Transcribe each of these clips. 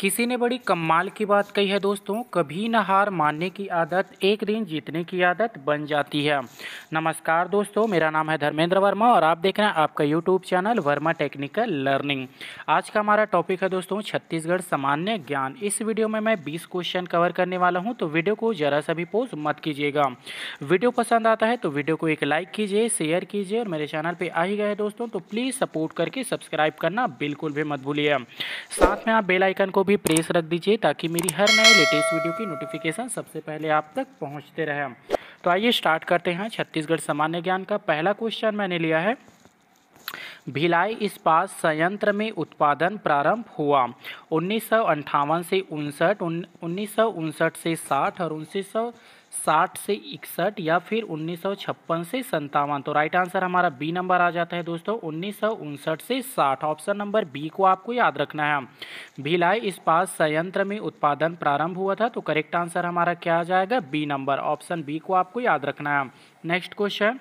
किसी ने बड़ी कमाल की बात कही है दोस्तों कभी न हार मानने की आदत एक दिन जीतने की आदत बन जाती है नमस्कार दोस्तों मेरा नाम है धर्मेंद्र वर्मा और आप देख रहे हैं आपका YouTube channel Verma technical learning आज का हमारा टॉपिक है दोस्तों छत्तीसगढ़ सामान्य ज्ञान इस वीडियो में मैं बीस क्वेश्चन कवर करने वाला हूँ तो वीडियो को जरा सा भी पोज मत कीजिएगा वीडियो पसंद आता है तो वीडियो को एक लाइक कीजिए शेयर कीजिए और मेरे चैनल पर आ ही गए दोस्तों तो प्लीज़ सपोर्ट करके सब्सक्राइब करना बिल्कुल भी मत भूलिए साथ में आप बेलाइकन को भी प्रेस रख दीजिए ताकि मेरी हर नए लेटेस्ट वीडियो की नोटिफिकेशन सबसे पहले आप तक पहुँचते रहे तो आइए स्टार्ट करते हैं छत्तीसगढ़ सामान्य ज्ञान का पहला क्वेश्चन मैंने लिया है भिलाई इस्पात संयंत्र में उत्पादन प्रारंभ हुआ उन्नीस से उनसठ उन्नीस से 60 और उन्नीस 60 से इकसठ या फिर छप्पन से संतावन तो राइट आंसर हमारा बी नंबर आ जाता है दोस्तों उन्नीस से 60 ऑप्शन नंबर बी को आपको याद रखना है भिलाई इस्पात संयंत्र में उत्पादन प्रारंभ हुआ था तो करेक्ट आंसर हमारा क्या आ जाएगा बी नंबर ऑप्शन बी को आपको याद रखना है नेक्स्ट क्वेश्चन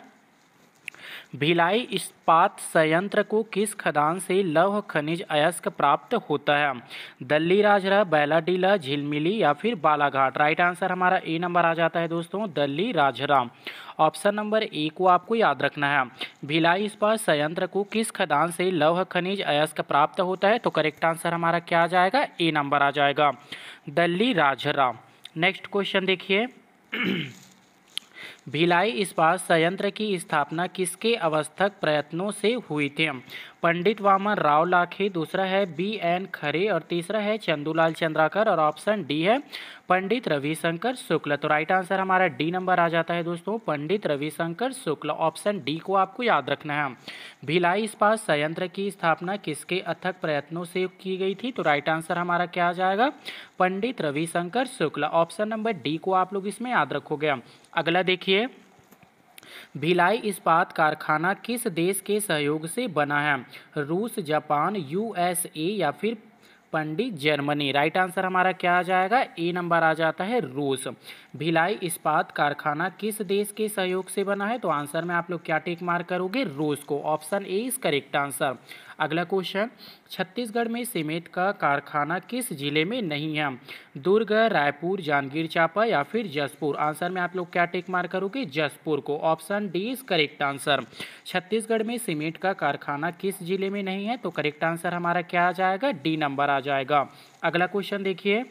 भिलाई इस्पात संयंत्र को किस खदान से लौह खनिज अयस्क प्राप्त होता है दल्ली राजरा बैलाडीला झिलमिली या फिर बालाघाट राइट आंसर हमारा ए नंबर आ जाता है दोस्तों Dalli Rajhara option number A को आपको याद रखना है भिलाई इस्पात संयंत्र को किस खदान से लौह खनिज अयस्क प्राप्त होता है तो करेक्ट आंसर हमारा क्या आ जाएगा ए नंबर आ जाएगा दल्ली राजरा नेक्स्ट क्वेश्चन देखिए भिलाई इस्पात संयंत्र की स्थापना किसके अवस्थक प्रयत्नों से हुई थी पंडित वामन राव लाखे दूसरा है बी एन खरे और तीसरा है चंदूलाल चंद्राकर और ऑप्शन डी है पंडित रविशंकर शुक्ल तो राइट आंसर हमारा डी नंबर आ जाता है दोस्तों पंडित रविशंकर शुक्ल ऑप्शन डी को आपको याद रखना है भिलाई इस्पात संयंत्र की स्थापना किसके अथक प्रयत्नों से की गई थी तो राइट आंसर हमारा क्या आ जाएगा Pandit Ravishankar Shukla option number D को आप लोग इसमें याद रखोगे अगला देखिए भिलाई इस्पात कारखाना किस देश के सहयोग से बना है रूस जापान यूएसए या फिर पंडित जर्मनी राइट आंसर हमारा क्या आ जाएगा ए नंबर आ जाता है रूस भिलाई इस्पात कारखाना किस देश के सहयोग से बना है तो आंसर में आप लोग क्या टेक मार करोगे रूस को option A is correct answer अगला क्वेश्चन छत्तीसगढ़ में सीमेंट का कारखाना किस जिले में नहीं है दुर्ग रायपुर जांजगीर चांपा या फिर जसपुर आंसर में आप लोग क्या टेक मार करोगे जसपुर को option D is correct answer Chhattisgarh में सीमेंट का कारखाना किस जिले में नहीं है तो करेक्ट आंसर हमारा क्या आ जाएगा डी नंबर आ जाएगा अगला क्वेश्चन देखिए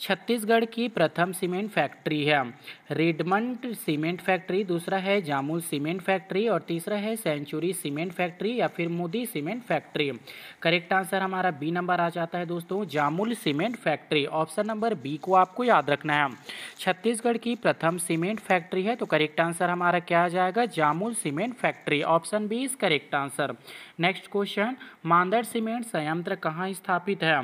छत्तीसगढ़ की प्रथम सीमेंट फैक्ट्री है रेडमंड सीमेंट फैक्ट्री दूसरा है जामुल सीमेंट फैक्ट्री और तीसरा है सेंचुरी सीमेंट फैक्ट्री या फिर Modi cement factory correct answer हमारा बी नंबर आ जाता है दोस्तों Jamul cement factory option number B को आपको याद रखना है छत्तीसगढ़ की प्रथम सीमेंट फैक्ट्री है तो करेक्ट आंसर हमारा क्या आ जाएगा Jamul cement factory option B is correct answer next question Mandhar cement संयंत्र कहाँ स्थापित है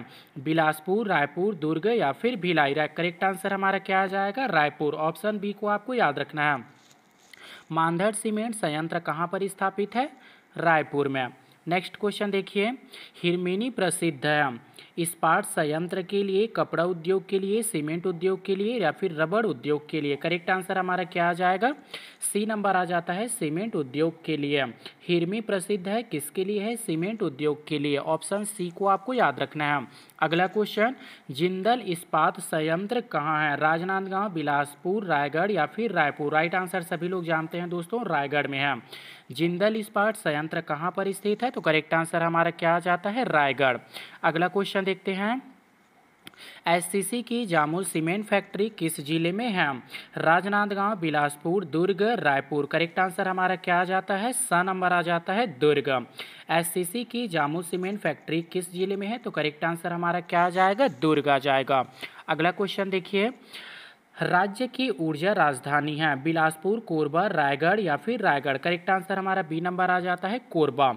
बिलासपुर रायपुर दुर्ग या या फिर भिलाई करेक्ट आंसर हमारा क्या आ जाएगा रायपुर ऑप्शन बी को आपको याद रखना है मानधड़ सीमेंट संयंत्र कहाँ पर स्थापित है रायपुर में नेक्स्ट क्वेश्चन देखिए हिरमिनी प्रसिद्ध है इस्पाट संयंत्र के लिए कपड़ा उद्योग के लिए सीमेंट उद्योग के लिए या फिर रबड़ उद्योग के लिए करेक्ट आंसर हमारा क्या आ जाएगा सी नंबर आ जाता है सीमेंट उद्योग के लिए हिरमी प्रसिद्ध है किसके लिए है सीमेंट उद्योग के लिए ऑप्शन सी को आपको याद रखना है अगला क्वेश्चन जिंदल इस्पात संयंत्र कहाँ है राजनांदगांव बिलासपुर रायगढ़ या फिर रायपुर राइट आंसर सभी लोग जानते हैं दोस्तों रायगढ़ में है जिंदल इस्पात संयंत्र कहाँ पर स्थित है तो करेक्ट आंसर हमारा क्या आ जाता है रायगढ़ अगला क्वेश्चन देखते हैं एससीसी की जामुल सीमेंट फैक्ट्री किस जिले में है राजनांदगांव बिलासपुर दुर्ग रायपुर करेक्ट आंसर हमारा क्या आ जाता है स नंबर आ जाता है दुर्ग एससीसी की जामुल सीमेंट फैक्ट्री किस जिले में है तो करेक्ट आंसर हमारा क्या आ जाएगा दुर्ग आ जाएगा अगला क्वेश्चन देखिए राज्य की ऊर्जा राजधानी है बिलासपुर कोरबा रायगढ़ या फिर रायगढ़ करेक्ट आंसर हमारा बी नंबर आ जाता है कोरबा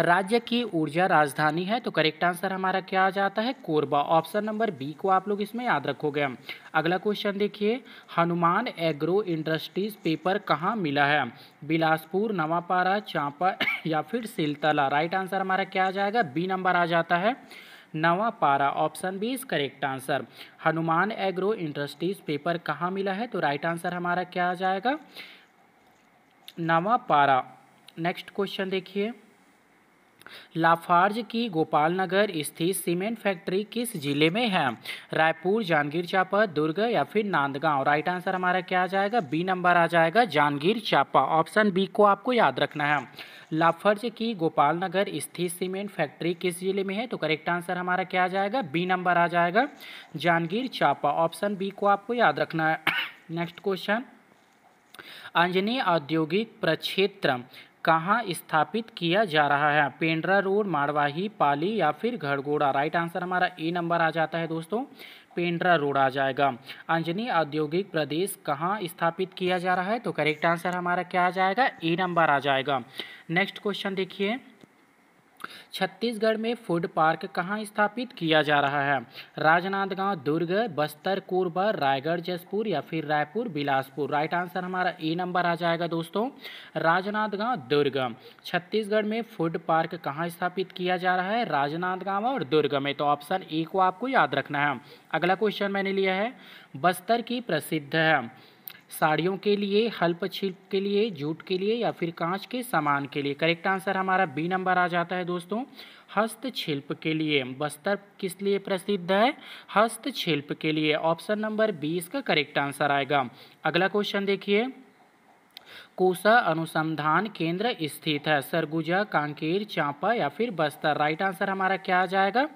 राज्य की ऊर्जा राजधानी है तो करेक्ट आंसर हमारा क्या आ जाता है कोरबा ऑप्शन नंबर बी को आप लोग इसमें याद रखोगे अगला क्वेश्चन देखिए हनुमान एग्रो इंडस्ट्रीज पेपर कहाँ मिला है बिलासपुर नवापारा चांपा या फिर सिलतला राइट आंसर हमारा क्या आ जाएगा बी नंबर आ जाता है Navapara option B is correct answer Hanuman agro industries paper कहाँ मिला है तो राइट आंसर हमारा क्या आ जाएगा नवापारा नेक्स्ट क्वेश्चन देखिए लाफार्ज की गोपालनगर स्थित सीमेंट फैक्ट्री किस जिले में है रायपुर जांगीर चापा दुर्ग या फिर नांदगांव राइट आंसर हमारा क्या आ जाएगा बी नंबर आ जाएगा जांगीर चापा ऑप्शन बी को आपको याद रखना है लाफर्ज की गोपालनगर स्थित सीमेंट फैक्ट्री किस जिले में है तो करेक्ट आंसर हमारा क्या आ जाएगा बी नंबर आ जाएगा जहांगीर चांपा ऑप्शन बी को आपको याद रखना है नेक्स्ट क्वेश्चन अंजनी औद्योगिक प्रक्षेत्र कहाँ स्थापित किया जा रहा है पेंड्रा रोड मारवाही पाली या फिर घरगोड़ा राइट आंसर हमारा ए नंबर आ जाता है दोस्तों पेंड्रा रोड आ जाएगा अंजनी औद्योगिक प्रदेश कहाँ स्थापित किया जा रहा है तो करेक्ट आंसर हमारा क्या आ जाएगा ए नंबर आ जाएगा नेक्स्ट क्वेश्चन देखिए छत्तीसगढ़ में फूड पार्क कहाँ स्थापित किया जा रहा है राजनांदगांव दुर्ग बस्तर कोरबा रायगढ़ जसपुर या फिर रायपुर बिलासपुर राइट आंसर हमारा ए नंबर आ जाएगा दोस्तों राजनांदगांव दुर्ग छत्तीसगढ़ में फूड पार्क कहाँ स्थापित किया जा रहा है राजनांदगांव और दुर्ग में तो ऑप्शन ए को आपको याद रखना है अगला क्वेश्चन मैंने लिया है बस्तर की प्रसिद्ध है साड़ियों के लिए हल्प छिल्प के लिए जूट के लिए या फिर कांच के सामान के लिए करेक्ट आंसर हमारा बी नंबर आ जाता है दोस्तों हस्तशिल्प के लिए बस्तर किस लिए प्रसिद्ध है हस्तशिल्प के लिए ऑप्शन नंबर बी इसका करेक्ट आंसर आएगा अगला क्वेश्चन देखिए कोसा अनुसंधान केंद्र स्थित है सरगुजा कांकेर चांपा या फिर बस्तर राइट आंसर हमारा क्या आ जाएगा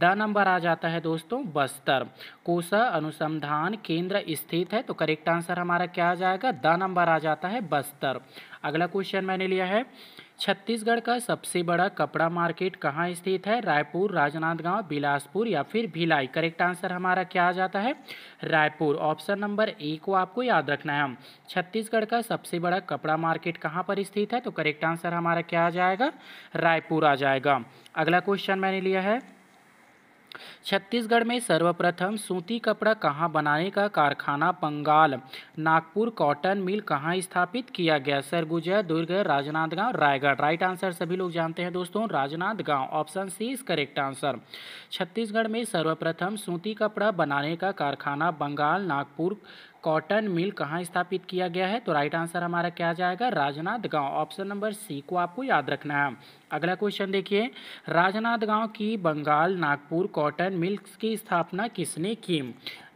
द नंबर आ जाता है दोस्तों बस्तर कोसा अनुसंधान केंद्र स्थित है तो करेक्ट आंसर हमारा क्या आ जाएगा द नंबर आ जाता है बस्तर अगला क्वेश्चन मैंने लिया है छत्तीसगढ़ का सबसे बड़ा कपड़ा मार्केट कहाँ स्थित है रायपुर राजनांदगांव बिलासपुर या फिर भिलाई करेक्ट आंसर हमारा क्या आ जाता है रायपुर ऑप्शन नंबर ए को आपको याद रखना है हम छत्तीसगढ़ का सबसे बड़ा कपड़ा मार्केट कहाँ पर स्थित है तो करेक्ट आंसर हमारा क्या आ जाएगा रायपुर आ जाएगा अगला क्वेश्चन मैंने लिया है छत्तीसगढ़ में सर्वप्रथम सूती कपड़ा कहाँ बनाने का कारखाना बंगाल नागपुर कॉटन मिल कहाँ स्थापित किया गया सरगुजा दुर्ग राजनांदगांव रायगढ़ राइट आंसर सभी लोग जानते हैं दोस्तों Rajnandgaon option C is correct answer Chhattisgarh में सर्वप्रथम सूती कपड़ा बनाने का कारखाना बंगाल नागपुर कॉटन मिल कहाँ स्थापित किया गया है तो राइट आंसर हमारा क्या जाएगा राजनाथ गांव ऑप्शन नंबर सी को आपको याद रखना है अगला क्वेश्चन देखिए राजनाथ गांव की बंगाल नागपुर कॉटन मिल की स्थापना किसने की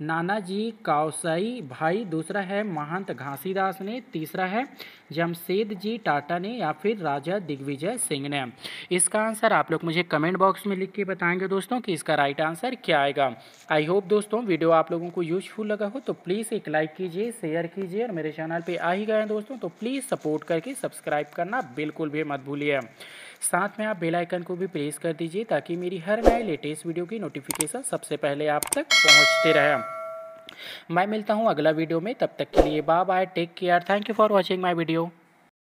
नानाजी काउसाई भाई दूसरा है महंत घासीदास ने तीसरा है जमशेद जी टाटा ने या फिर राजा दिग्विजय सिंह ने इसका आंसर आप लोग मुझे कमेंट बॉक्स में लिख के बताएंगे दोस्तों कि इसका राइट आंसर क्या आएगा आई होप दोस्तों वीडियो आप लोगों को यूजफुल लगा हो तो प्लीज़ एक लाइक कीजिए शेयर कीजिए और मेरे चैनल पे आ ही गए हैं दोस्तों तो प्लीज़ सपोर्ट करके सब्सक्राइब करना बिल्कुल भी मत भूलिए साथ में आप बेल आइकन को भी प्रेस कर दीजिए ताकि मेरी हर नए लेटेस्ट वीडियो की नोटिफिकेशन सबसे पहले आप तक पहुँचते रहे मैं मिलता हूँ अगला वीडियो में तब तक के लिए bye bye take care thank you for watching my video